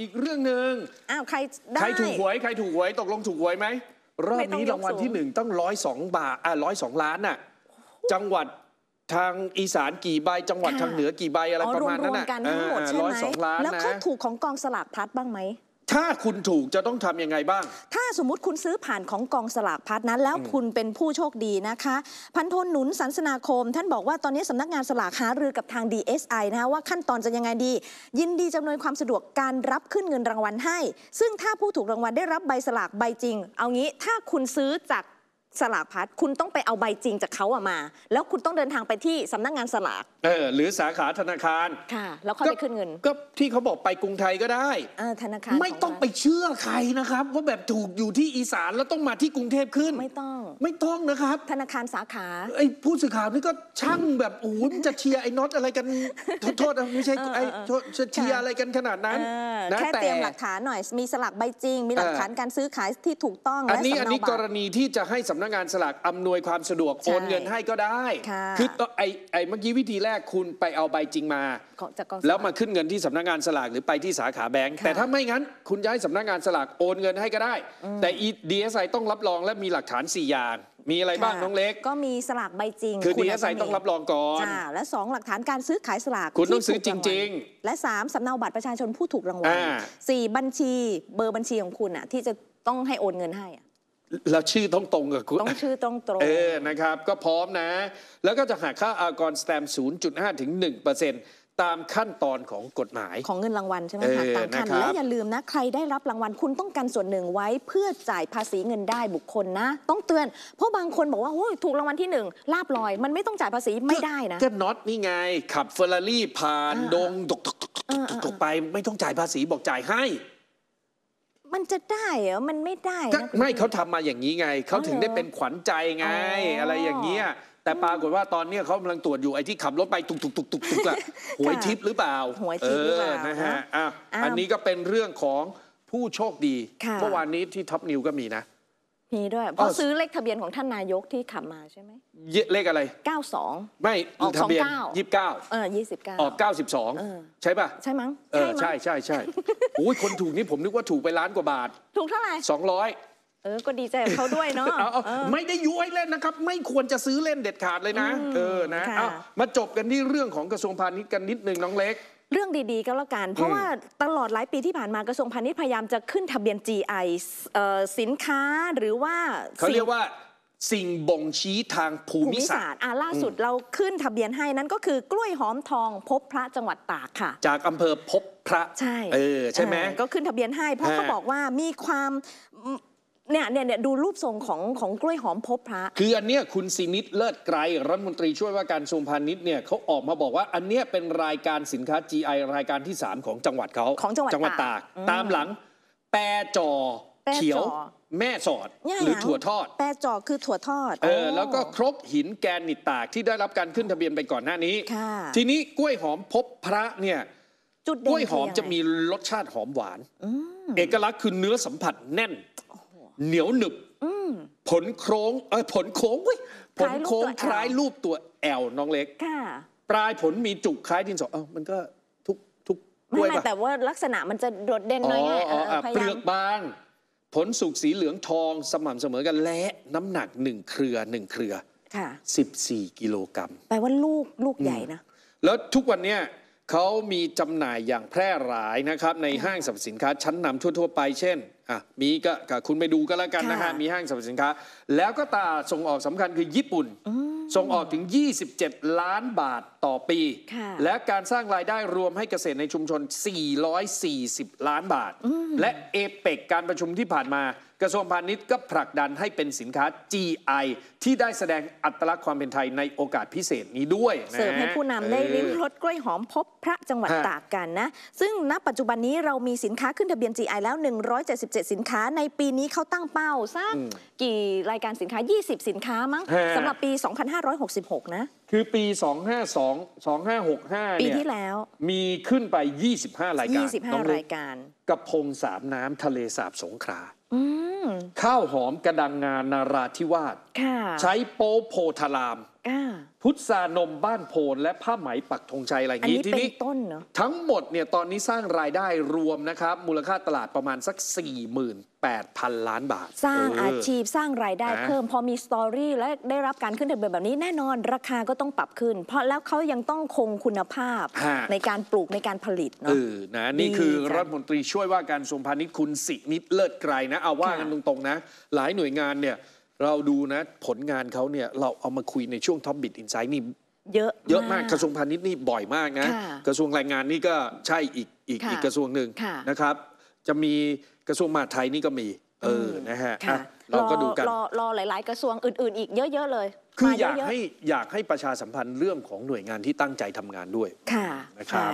อีกเรื่องหนึ่งอ้าวใครใครถูกหวยใครถูกหวย ตกลงถูกหวยไหมรอบนี้รางวัลที่หนึ่งต้องร้อยสองบาทอ่าร้อยสองล้านน่ะจังหวัดทางอีสานกี่ใบจังหวัดทางเหนือกี่ใบอะไรประมาณนั้นน่ะร้อยสองล้านะแล้วเขาถูกของกองสลากพัดบ้างไหมถ้าคุณถูกจะต้องทำยังไงบ้าง ถ้าสมมติคุณซื้อผ่านของกองสลากพัดนั้น แล้วคุณเป็นผู้โชคดีนะคะ พันธนหนุนสันสนาคม ท่านบอกว่าตอนนี้สำนักงานสลากหารือกับทาง DSI นะคะว่าขั้นตอนจะยังไงดี ยินดีจำนวนความสะดวกการรับขึ้นเงินรางวัลให้ ซึ่งถ้าผู้ถูกรางวัลได้รับใบสลากใบจริง เอางี้ถ้าคุณซื้อจากสลากพัดคุณต้องไปเอาใบจริงจากเขาอะมา แล้วคุณต้องเดินทางไปที่สำนักงานสลากเออหรือสาขาธนาคารค่ะ แล้วเขาไปขึ้นเงินก็ที่เขาบอกไปกรุงไทยก็ได้อธนาคารไม่ต้องไปเชื่อใครนะครับว่าแบบถูกอยู่ที่อีสานแล้วต้องมาที่กรุงเทพขึ้นไม่ต้อง ไม่ต้องนะครับ ธนาคารสาขาไอ้ผู้สื่อข่าวนี่ก็ช่างแบบออ้นจะเชียร์ไอ้น็อตอะไรกันโทษนะไม่ใช่ไอ้เชียร์อะไรกันขนาดนั้นแค่เตรียมหลักฐานหน่อยมีสลากใบจริง มีหลักฐานการซื้อขายที่ถูกต้องอันนี้อันนี้กรณีที่จะให้สำำนักงานสลากอำนวยความสะดวกโอนเงินให้ก็ได้ คือไอไอเมื่อกี้วิธีแรกคุณไปเอาใบจริงมาาแล้วมาขึ้นเงินที่สำนักงานสลากหรือไปที่สาขาแบงก์แต่ถ้าไม่งั้นคุณย้ายสำนักงานสลากโอนเงินให้ก็ได้ แต่ดีเอสไอต้องรับรองและมีหลักฐานสี่อย่างมีอะไรบ้างน้องเล็ก ก็มีสลากใบจริงคือดีเอสไอต้องรับรองก่อนจ้าและสองหลักฐานการซื้อขายสลากคุณต้องซื้อจที่ริง ๆ และสามสำเนาบัตรประชาชนผู้ถูกรางวัล4สี่บัญชีเบอร์บัญชีของคุณอ่ะ ที่จะต้องให้โอนเงินให้อะแล้วชื่อต้องตรงกับคุณต้องชื่อต้องตรงเออนะครับ ก็พร้อมนะ แล้วก็จะหักค่าอากรสแตม0.5ถึง1%ต์ตามขั้นตอนของกฎหมายของเงินรางวัลใช่ไหมคะตามขั้นและอย่าลืมนะใครได้รับรางวัลคุณต้องกันส่วนหนึ่งไว้เพื่อจ่ายภาษีเงินได้บุคคลนะ ต้องเตือนเพราะบางคนบอกว่าโอ้ยถูกรางวัลที่หนึ่งลาบลอย มันไม่ต้องจ่ายภาษีไม่ได้นะก็น็อตนี่ไงขับเฟอร์รารี่ผ่านดงตกตกไปไม่ต้องจ่ายภาษีบอกจ่ายให้มันจะได้เหรอ มันไม่ได้ ไม่เขาทำมาอย่างนี้ไง เขาถึงได้เป็นขวัญใจไง อะไรอย่างเงี้ย แต่ปรากฏว่าตอนเนี้ยเขากำลังตรวจอยู่ไอ้ที่ขับรถไปตุกตุกตุกตุกตุกอะหวยทิพย์หรือเปล่าหวยทิพย์หรือเปล่านะฮะอ่ะอ้าวอันนี้ก็เป็นเรื่องของผู้โชคดีค่ะเมื่อวานนี้ที่ท็อปนิวก็มีนะมีด้วยเพราะซื้อเลขทะเบียนของท่านนายกที่ขับมาใช่ไหมเลขอะไร 92 ไม่ออกทะเบียน 29เออ29ออก92 ใช่ป่ะ ใช่มั้งเออใช่ใช่ใช่โอ้ยคนถูกนี่ผมนึกว่าถูกไปล้านกว่าบาท ถูกเท่าไหร่ 200 เออก็ดีใจเขาด้วยเนาะไม่ได้ยุ้ยเล่นนะครับ ไม่ควรจะซื้อเล่นเด็ดขาดเลยนะ เออนะมาจบกันที่เรื่องของกระทรวงพาณิชย์กันนิดนึงน้องเล็กเรื่องดีๆก็แล้วกัน เพราะว่าตลอดหลายปีที่ผ่านมากระทรวงพาณิชย์พยายามจะขึ้นทะเบียน GI สินค้าหรือว่าเขาเรียกว่า สิ่งบ่งชี้ทางภูมิศาสตร์อ่าล่าสุดเราขึ้นทะเบียนให้นั้นก็คือกล้วยหอมทองพบพระจังหวัดตากค่ะ จากอำเภอพบพระใช่เออใช่ไหมก็ขึ้นทะเบียนให้ เพราะเขาบอกว่ามีความเนี่ยเนี่ยเนี่ยดูรูปทรงของของกล้วยหอมพบพระ คืออันเนี้ย คุณสินิดเลิศไกรรัฐมนตรีช่วยว่าการสุะทรงพาณิชย์เนี่ยเขาออกมาบอกว่า อันเนี้ยเป็นรายการสินค้า GI รายการที่ 3 ของจังหวัดเขาของจังหวัดตาก ตามหลังแปรจอ เขียว แม่สอดหรือถั่วทอด แปรจอคือถั่วทอด เออ แล้วก็ครกหินแกนิตาก ที่ได้รับการขึ้นทะเบียนไปก่อนหน้านี้ค่ะทีนี้กล้วยหอมพบพระเนี่ยกล้วยหอมจะมีรสชาติหอมหวานเอกลักษณ์คือเนื้อสัมผัสแน่นเหนียวหนึบ ผลโค้งเออผลโค้งเว้ยผลโค้งคล้ายรูปตัวแอลน้องเล็กปลายผลมีจุกคล้ายดินสอเออมันก็ทุก ทุกกล้วยแต่ว่าลักษณะมันจะโดดเด่นหน่อยไงเปลือกบาง ผลสุกสีเหลืองทองสม่ำเสมอกันและน้ำหนักหนึ่งเครือหนึ่งเครือสิบสี่กิโลกรัมแปลว่าลูก ลูกใหญ่นะ แล้วทุกวันเนี้ยเขามีจำหน่ายอย่างแพร่หลายนะครับในห้างสรรพสินค้าชั้นนำทั่ว ๆ ไปเช่นอ่ะมีก็คุณไปดูก็แล้วกันนะฮะมีห้างสรรพสินค้า แล้วก็ตาส่งออกสำคัญคือญี่ปุ่นส่งออกถึง 27 ล้านบาทต่อปี และการสร้างรายได้รวมให้เกษตรในชุมชน 440 ล้านบาท และเอเปกการประชุมที่ผ่านมา กระทรวงพาณิชย์ก็ผลักดันให้เป็นสินค้า GI ที่ได้แสดงอัตลักษณ์ความเป็นไทยในโอกาสพิเศษนี้ด้วย เสริมให้ผู้นำได้ลิ้มรสกล้วยหอมพบพระจังหวัดตากกันนะ ซึ่งณ ปัจจุบันนี้เรามีสินค้าขึ้นทะเบียน GI แล้ว 177 สินค้า ในปีนี้เขาตั้งเป้าสร้างกี่รายการสินค้า 20 สินค้ามั้งสำหรับปี2 5 2566 นะ คือปี 252 2565ปีที่แล้ว มีขึ้นไป 25รายการ 25รายการกระพงสามน้ำทะเลสาบสงขลาข้าวหอมกระดังงานนาราธิวาสใช้โป๊โพธารามพุทธานมบ้านโพน และผ้าไหมปักธงชัย อะไรอย่างนี้ทีนี้ต้นเนาะทั้งหมดเนี่ยตอนนี้สร้างรายได้รวมนะครับ มูลค่าตลาดประมาณสัก 48,000 ล้านบาท สร้างอาชีพสร้างรายได้เพิ่มพอมีสตอรี่และได้รับการขึ้นทะเบียนแบบนี้แน่นอน ราคาก็ต้องปรับขึ้น เพราะแล้วเขายังต้องคงคุณภาพในการปลูกในการผลิตเนาะนะนี่คือรัฐมนตรีช่วยว่าการสรทรวงพาณิชย์คุณสินิดเลิศไกรนะ เอาว่ากันตรงๆนะหลายหน่วยงานเนี่ยเราดูนะผลงานเขาเนี่ยเราเอามาคุยในช่วงท็อปบิดอินไซด์นี่เยอะเยอะมาก กระทรวงพาณิชย์นี่บ่อยมากนะกระทรวงแรงงานนี่ก็ใช่อีกอีกอีกกระทรวงหนึ่งนะครับ จะมีกระทรวงมหาดไทยนี่ก็มี เออนะฮะเราก็ดูกันรอรอหลายๆ กระทรวงอื่น ๆอีกเยอะๆเลยคืออยากให้อยากให้ประชาสัมพันธ์เรื่องของหน่วยงานที่ตั้งใจทำงานด้วยค่ะนะครับ